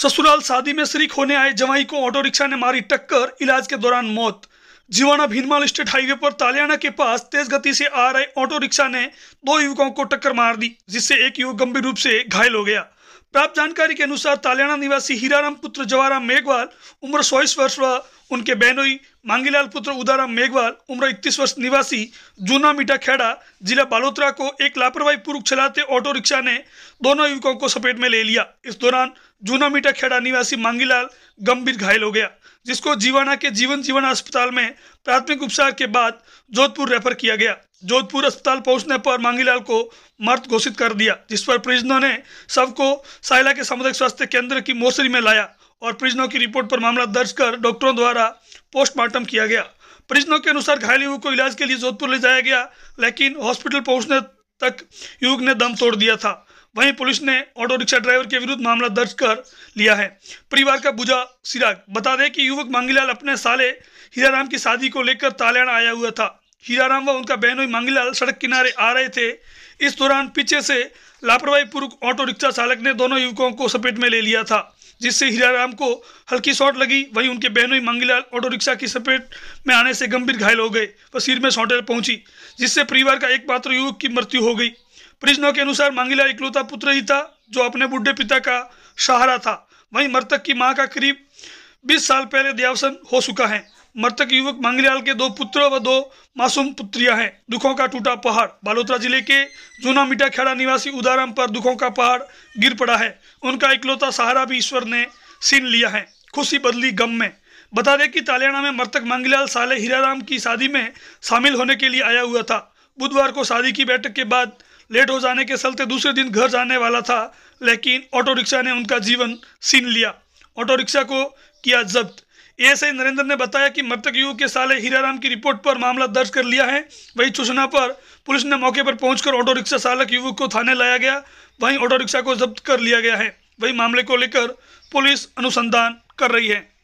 ससुराल शादी में शरीक होने आए जवाई को ऑटो रिक्शा ने मारी टक्कर इलाज के दौरान मौत जीवाना भीनमाल स्टेट हाईवे पर तालियाना के पास तेज गति से आ रहे ऑटो रिक्शा ने दो युवकों को टक्कर मार दी जिससे एक युवक गंभीर रूप से घायल हो गया प्राप्त जानकारी के अनुसार तालियाना निवासी हीराराम पुत्र जवाराम मेघवाल उम्र सोईस वर्ष व उनके बहनोई मांगीलाल पुत्र उदाराम मेघवाल उम्र 31 वर्ष निवासी जूना मीठा खेड़ा जिला बालोतरा को एक लापरवाही पूर्वक चलाते ऑटो रिक्शा ने दोनों युवकों को सपेट में ले लिया इस दौरान जूना मीठा खेड़ा निवासी मांगीलाल गंभीर घायल हो गया जिसको जीवाना के जीवन जीवन अस्पताल में प्राथमिक उपचार के बाद जोधपुर रेफर किया गया जोधपुर अस्पताल पहुंचने पर मांगीलाल को मर्द घोषित कर दिया जिस पर परिजनों ने सबको सायला के सामुदायिक स्वास्थ्य केंद्र की मोसरी में लाया और परिजनों की रिपोर्ट पर मामला दर्ज कर डॉक्टरों द्वारा पोस्टमार्टम किया गया परिजनों के अनुसार घायल युवक को इलाज के लिए जोधपुर ले जाया गया लेकिन हॉस्पिटल पहुंचने तक युवक ने दम तोड़ दिया था वहीं पुलिस ने ऑटो रिक्शा ड्राइवर के विरुद्ध मामला दर्ज कर लिया है परिवार का बुझा सिराग बता दें कि युवक मांगीलाल अपने साले हीराराम की शादी को लेकर तालियाना आया हुआ था हीराराम व उनका हुई मांगीलाल सड़क किनारे आ रहे थे इस दौरान पीछे से लापरवाही पूर्व ऑटो रिक्शा चालक ने दोनों युवकों को सपेट में ले लिया था जिससे हीराराम को हल्की शॉट लगी वहीं उनके हुई मांगीलाल ऑटो रिक्शा की सपेट में आने से गंभीर घायल हो गए व सिर में सौटेल पहुंची जिससे परिवार का एक पात्र युवक की मृत्यु हो गई परिजनों के अनुसार मांगीलाल इकलौता पुत्र ही था जो अपने बुढ़े पिता का सहारा था वहीं मृतक की माँ का करीब बीस साल पहले देवसन हो चुका है मृतक युवक मांगीलाल के दो पुत्र व दो मासूम पुत्रिया हैं दुखों का टूटा पहाड़ बालोतरा जिले के जूना मीठा खेड़ा निवासी उदाराम पर दुखों का पहाड़ गिर पड़ा है उनका इकलौता सहारा भी ईश्वर ने छीन लिया है खुशी बदली गम में बता दें कि तालियाना में मृतक मांगीलाल साले हीराराम की शादी में शामिल होने के लिए आया हुआ था बुधवार को शादी की बैठक के बाद लेट हो जाने के चलते दूसरे दिन घर जाने वाला था लेकिन ऑटो रिक्शा ने उनका जीवन छीन लिया ऑटो रिक्शा को किया जब्त एएसआई नरेंद्र ने बताया कि मृतक युवक के साले हीराराम की रिपोर्ट पर मामला दर्ज कर लिया है वहीं सूचना पर पुलिस ने मौके पर पहुंचकर ऑटो रिक्शा चालक युवक को थाने लाया गया वहीं ऑटो रिक्शा को जब्त कर लिया गया है वही मामले को लेकर पुलिस अनुसंधान कर रही है